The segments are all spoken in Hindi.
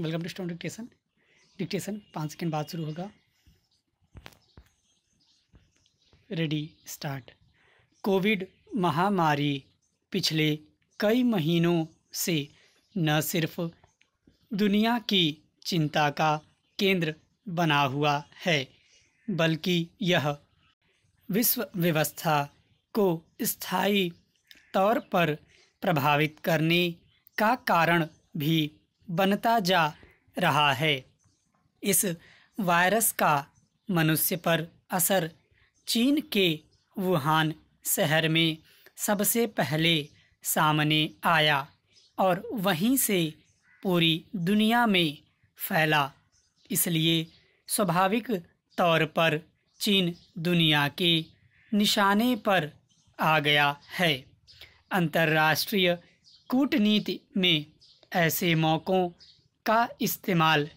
welcome to stone dictation dictation पाँच सेकेंड बाद शुरू होगा रेडी स्टार्ट कोविड महामारी पिछले कई महीनों से न सिर्फ दुनिया की चिंता का केंद्र बना हुआ है बल्कि यह विश्व व्यवस्था को स्थायी तौर पर प्रभावित करने का कारण भी बनता जा रहा है इस वायरस का मनुष्य पर असर चीन के वुहान शहर में सबसे पहले सामने आया और वहीं से पूरी दुनिया में फैला इसलिए स्वाभाविक तौर पर चीन दुनिया के निशाने पर आ गया है अंतर्राष्ट्रीय कूटनीति में ऐसे मौक़ों का इस्तेमाल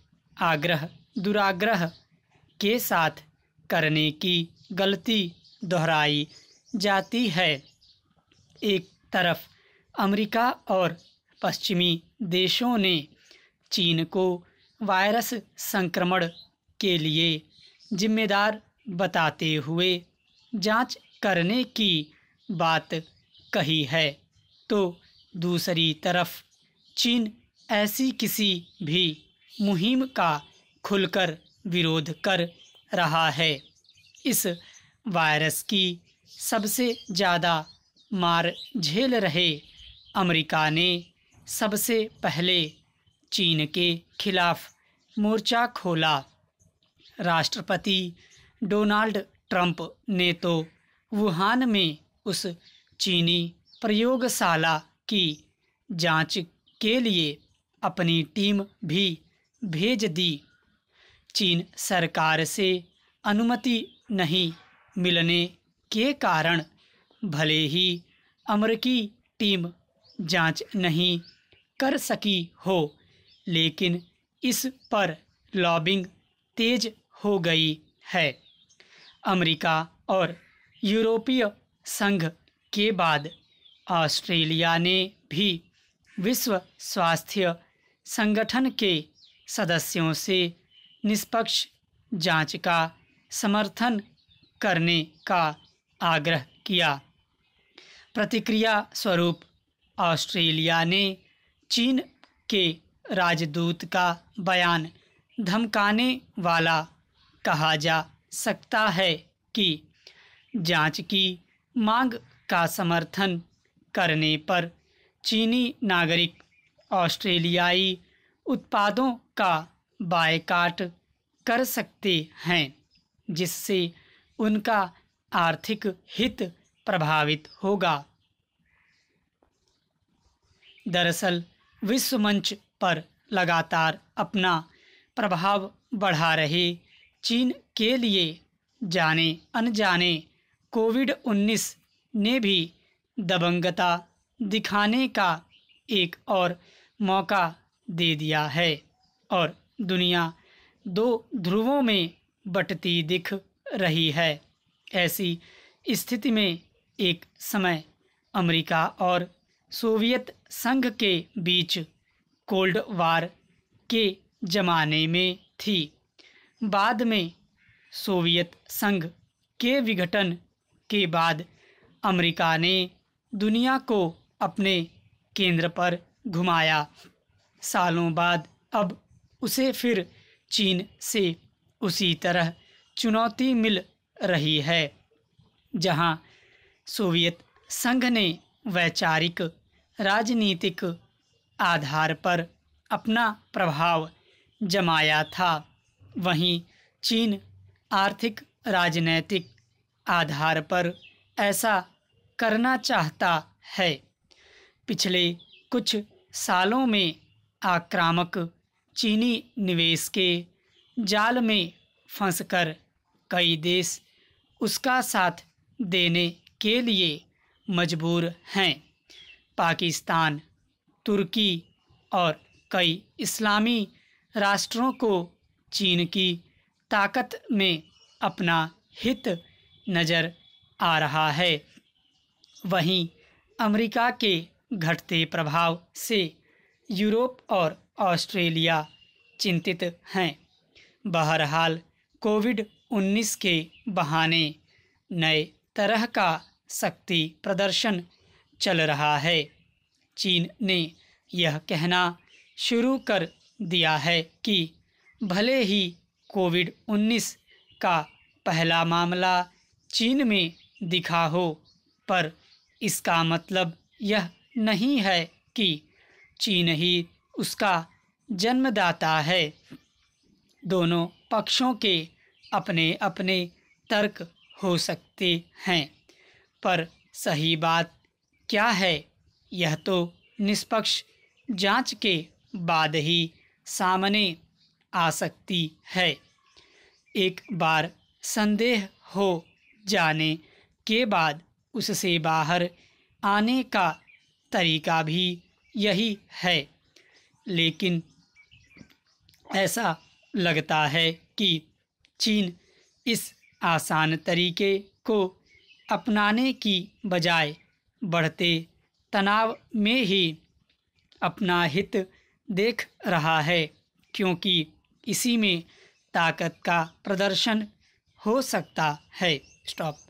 आग्रह दुराग्रह के साथ करने की गलती दोहराई जाती है एक तरफ अमेरिका और पश्चिमी देशों ने चीन को वायरस संक्रमण के लिए जिम्मेदार बताते हुए जांच करने की बात कही है तो दूसरी तरफ चीन ऐसी किसी भी मुहिम का खुलकर विरोध कर रहा है इस वायरस की सबसे ज़्यादा मार झेल रहे अमेरिका ने सबसे पहले चीन के खिलाफ मोर्चा खोला राष्ट्रपति डोनाल्ड ट्रंप ने तो वुहान में उस चीनी प्रयोगशाला की जांच के लिए अपनी टीम भी भेज दी चीन सरकार से अनुमति नहीं मिलने के कारण भले ही अमरीकी टीम जांच नहीं कर सकी हो लेकिन इस पर लॉबिंग तेज हो गई है अमेरिका और यूरोपीय संघ के बाद ऑस्ट्रेलिया ने भी विश्व स्वास्थ्य संगठन के सदस्यों से निष्पक्ष जांच का समर्थन करने का आग्रह किया प्रतिक्रिया स्वरूप ऑस्ट्रेलिया ने चीन के राजदूत का बयान धमकाने वाला कहा जा सकता है कि जांच की मांग का समर्थन करने पर चीनी नागरिक ऑस्ट्रेलियाई उत्पादों का बायकाट कर सकते हैं जिससे उनका आर्थिक हित प्रभावित होगा दरअसल विश्व मंच पर लगातार अपना प्रभाव बढ़ा रहे चीन के लिए जाने अनजाने कोविड 19 ने भी दबंगता दिखाने का एक और मौका दे दिया है और दुनिया दो ध्रुवों में बटती दिख रही है ऐसी स्थिति में एक समय अमेरिका और सोवियत संघ के बीच कोल्ड वार के जमाने में थी बाद में सोवियत संघ के विघटन के बाद अमेरिका ने दुनिया को अपने केंद्र पर घुमाया सालों बाद अब उसे फिर चीन से उसी तरह चुनौती मिल रही है जहां सोवियत संघ ने वैचारिक राजनीतिक आधार पर अपना प्रभाव जमाया था वहीं चीन आर्थिक राजनैतिक आधार पर ऐसा करना चाहता है पिछले कुछ सालों में आक्रामक चीनी निवेश के जाल में फंसकर कई देश उसका साथ देने के लिए मजबूर हैं पाकिस्तान तुर्की और कई इस्लामी राष्ट्रों को चीन की ताकत में अपना हित नज़र आ रहा है वहीं अमेरिका के घटते प्रभाव से यूरोप और ऑस्ट्रेलिया चिंतित हैं बहरहाल कोविड 19 के बहाने नए तरह का शक्ति प्रदर्शन चल रहा है चीन ने यह कहना शुरू कर दिया है कि भले ही कोविड 19 का पहला मामला चीन में दिखा हो पर इसका मतलब यह नहीं है कि चीन ही उसका जन्मदाता है दोनों पक्षों के अपने अपने तर्क हो सकते हैं पर सही बात क्या है यह तो निष्पक्ष जांच के बाद ही सामने आ सकती है एक बार संदेह हो जाने के बाद उससे बाहर आने का तरीका भी यही है लेकिन ऐसा लगता है कि चीन इस आसान तरीके को अपनाने की बजाय बढ़ते तनाव में ही अपना हित देख रहा है क्योंकि इसी में ताकत का प्रदर्शन हो सकता है स्टॉप